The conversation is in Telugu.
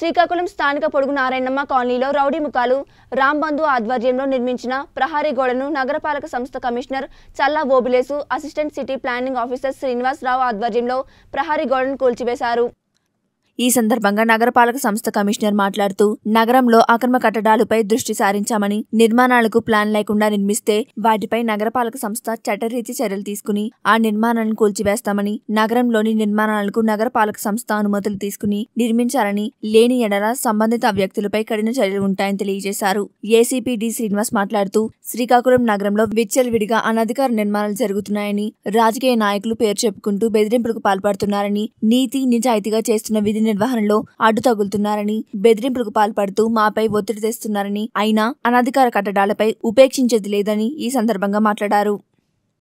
శ్రీకాకుళం స్థానిక పొడుగు నారాయణమ్మ కాలనీలో రౌడీ ముఖాలు రాంబంధు ఆధ్వర్యంలో నిర్మించిన ప్రహారీ గోడను నగరపాలక సంస్థ commissioner Challa Obilesu assistant city planning officer Srinivasarao ఆధ్వర్యంలో ప్రహారీ గోడను కూల్చివేశారు ఈ సందర్భంగా నగరపాలక సంస్థ కమిషనర్ మాట్లాడుతూ నగరంలో అక్రమ కట్టడాలపై దృష్టి సారించామని నిర్మాణాలకు ప్లాన్ లేకుండా నిర్మిస్తే వాటిపై నగరపాలక సంస్థ చట్టరీతి చర్యలు తీసుకుని ఆ నిర్మాణాలను కూల్చివేస్తామని నగరంలోని నిర్మాణాలకు నగరపాలక సంస్థ అనుమతులు తీసుకుని నిర్మించాలని లేని ఎడల సంబంధిత వ్యక్తులపై కఠిన చర్యలు ఉంటాయని తెలియజేశారు ఏసీపీ డి శ్రీనివాస్ మాట్లాడుతూ శ్రీకాకుళం నగరంలో విచ్చలవిడిగా అనధికార నిర్మాణాలు జరుగుతున్నాయని రాజకీయ నాయకులు పేరు చెప్పుకుంటూ బెదిరింపులకు పాల్పడుతున్నారని నీతి నిజాయితీగా చేస్తున్న విధి నిర్వహణలో అడ్డు తగులుతున్నారని బెదిరింపులకు పాల్పడుతూ మాపై ఒత్తిడి తెస్తున్నారని అయినా అనధికార కట్టడాలపై ఉపేక్షించేది లేదని ఈ సందర్భంగా మాట్లాడారు